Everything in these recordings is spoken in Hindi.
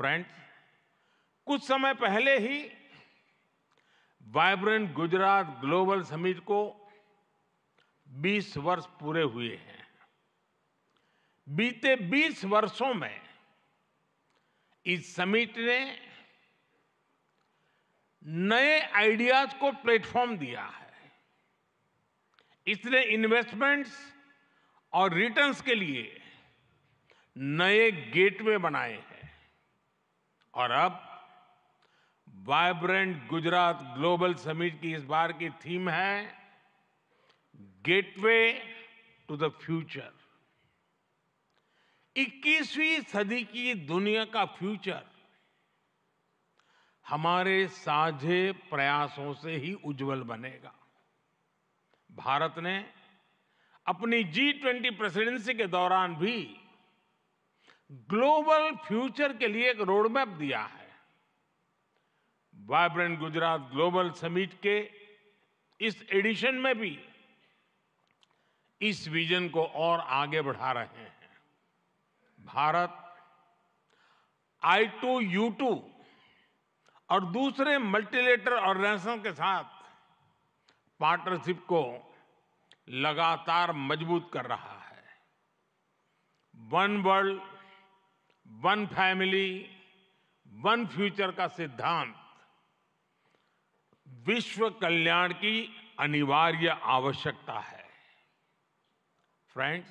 फ्रेंड्स कुछ समय पहले ही वाइब्रेंट गुजरात ग्लोबल समिट को 20 वर्ष पूरे हुए हैं बीते 20 वर्षों में इस समिट ने नए आइडियाज को प्लेटफॉर्म दिया है इसने इन्वेस्टमेंट्स और रिटर्न्स के लिए नए गेटवे बनाए हैं और अब वाइब्रेंट गुजरात ग्लोबल समिट की इस बार की थीम है गेटवे टू द फ्यूचर 21वीं सदी की दुनिया का फ्यूचर हमारे साझे प्रयासों से ही उज्जवल बनेगा भारत ने अपनी जी ट्वेंटी प्रेसिडेंसी के दौरान भी ग्लोबल फ्यूचर के लिए एक रोडमैप दिया है वाइब्रेंट गुजरात ग्लोबल समिट के इस एडिशन में भी इस विजन को और आगे बढ़ा रहे हैं Bharat I two U two और दूसरे मल्टीलेटर ऑर्गेनाइजेशन के साथ पार्टनरशिप को लगातार मजबूत कर रहा है one world one family one future का सिद्धांत विश्व कल्याण की अनिवार्य आवश्यकता है फ्रेंड्स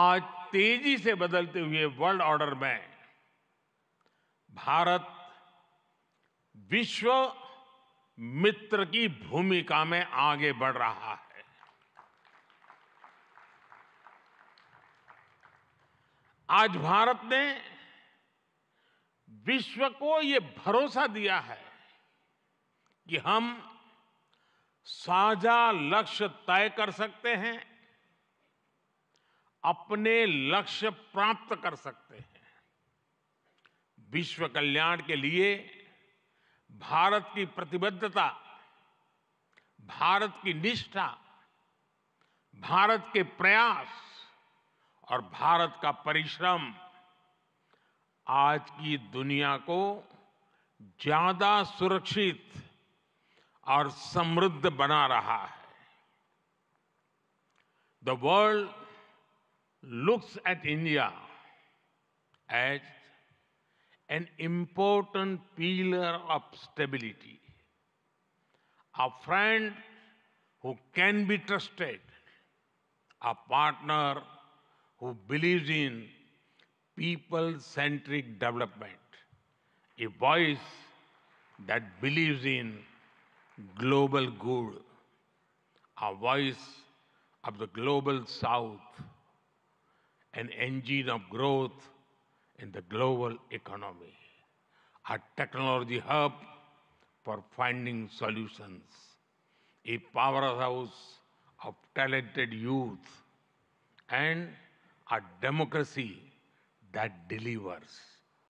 आज तेजी से बदलते हुए वर्ल्ड ऑर्डर में भारत विश्व मित्र की भूमिका में आगे बढ़ रहा है आज भारत ने विश्व को ये भरोसा दिया है कि हम साझा लक्ष्य तय कर सकते हैं अपने लक्ष्य प्राप्त कर सकते हैं विश्व कल्याण के लिए भारत की प्रतिबद्धता भारत की निष्ठा भारत के प्रयास और भारत का परिश्रम आज की दुनिया को ज्यादा सुरक्षित और समृद्ध बना रहा है the world looks at India as an important pillar of stability a friend who can be trusted a partner who believes in people centric development, a voice that believes in global good, a voice of the global south, an engine of growth in the global economy, a technology hub for finding solutions, a powerhouse of talented youth, and a democracy that delivers.